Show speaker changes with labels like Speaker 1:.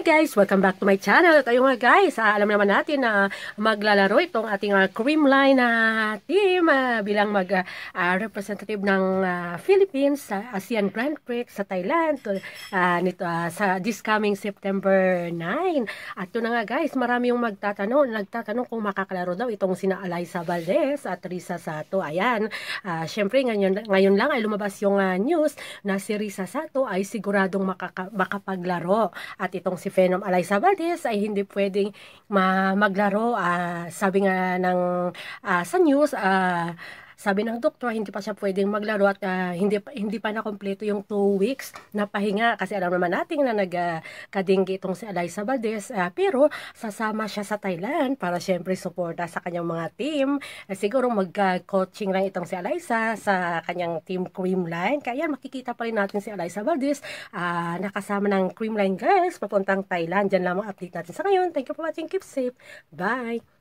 Speaker 1: Hi guys! Welcome back to my channel. At ayun nga guys, uh, alam naman natin na maglalaro itong ating uh, ah, creamline na uh, team uh, bilang mag-representative ng uh, Philippines sa uh, ASEAN Grand Prix sa Thailand to, uh, nito, uh, sa this coming September 9. At yun na nga guys, marami yung magtatanong, nagtatanong kung makakalaro daw itong sina Eliza Valdez at Risa Sato. Ayan, uh, syempre ngayon, ngayon lang ay lumabas yung uh, news na si Risa Sato ay siguradong makaka makapaglaro at itong si si Phenom Eliza Valdez ay hindi pwedeng ma- maglaro. Uh, sabi nga ng uh, sa news, uh, sabi ng doktor, hindi pa siya pwedeng maglaro at uh, hindi, hindi pa na kompleto yung 2 weeks na pahinga kasi alam naman natin na nagkadinggi ah, uh, itong si Eliza Valdez uh, pero sasama siya sa Thailand para syempre suporta sa kanyang mga team. Uh, siguro mag-coaching lang itong si Eliza sa kanyang team Creamline. Kaya makikita pa rin natin si Eliza Valdez uh, nakasama ng Creamline Girls papuntang Thailand. Diyan lamang update natin sa ngayon. Thank you for watching. Keep safe. Bye!